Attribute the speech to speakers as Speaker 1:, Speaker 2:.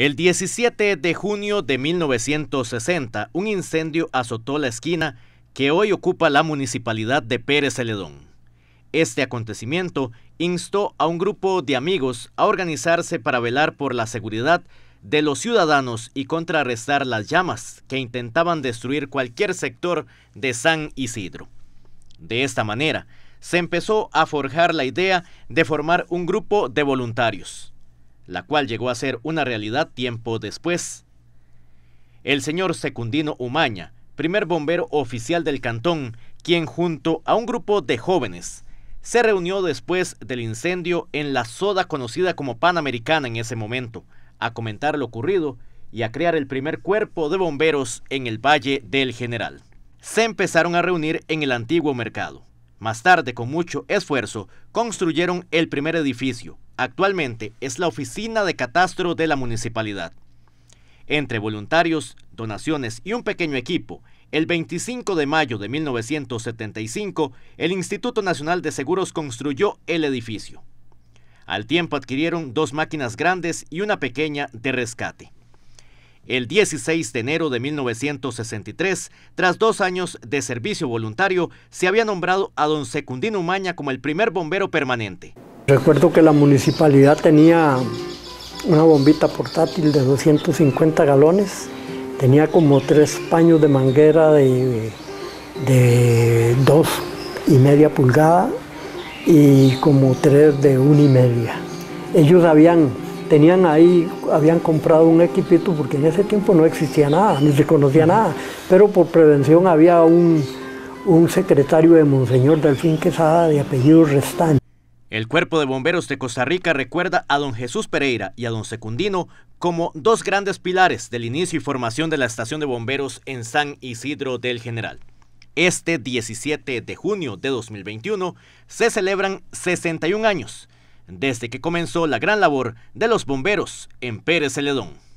Speaker 1: El 17 de junio de 1960, un incendio azotó la esquina que hoy ocupa la municipalidad de Pérez Celedón. Este acontecimiento instó a un grupo de amigos a organizarse para velar por la seguridad de los ciudadanos y contrarrestar las llamas que intentaban destruir cualquier sector de San Isidro. De esta manera, se empezó a forjar la idea de formar un grupo de voluntarios la cual llegó a ser una realidad tiempo después. El señor Secundino Umaña, primer bombero oficial del cantón, quien junto a un grupo de jóvenes se reunió después del incendio en la soda conocida como Panamericana en ese momento, a comentar lo ocurrido y a crear el primer cuerpo de bomberos en el Valle del General. Se empezaron a reunir en el antiguo mercado. Más tarde, con mucho esfuerzo, construyeron el primer edificio, Actualmente es la oficina de catastro de la municipalidad. Entre voluntarios, donaciones y un pequeño equipo, el 25 de mayo de 1975, el Instituto Nacional de Seguros construyó el edificio. Al tiempo adquirieron dos máquinas grandes y una pequeña de rescate. El 16 de enero de 1963, tras dos años de servicio voluntario, se había nombrado a don Secundino Maña como el primer bombero permanente.
Speaker 2: Recuerdo que la municipalidad tenía una bombita portátil de 250 galones, tenía como tres paños de manguera de, dos y media pulgada y como tres de una y media. Ellos habían, tenían ahí, habían comprado un equipito porque en ese tiempo no existía nada, ni se conocía nada, pero por prevención había un, un secretario de Monseñor Delfín Quesada de apellido Restán
Speaker 1: el Cuerpo de Bomberos de Costa Rica recuerda a don Jesús Pereira y a don Secundino como dos grandes pilares del inicio y formación de la estación de bomberos en San Isidro del General. Este 17 de junio de 2021 se celebran 61 años desde que comenzó la gran labor de los bomberos en Pérez Celedón.